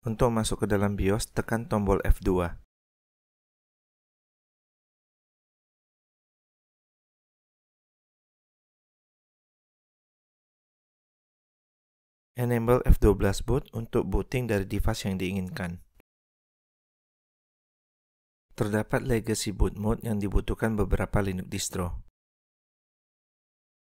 Untuk masuk ke dalam BIOS, tekan tombol F2. Enable F12 boot untuk booting dari device yang diinginkan. Terdapat legacy boot mode yang dibutuhkan beberapa Linux distro.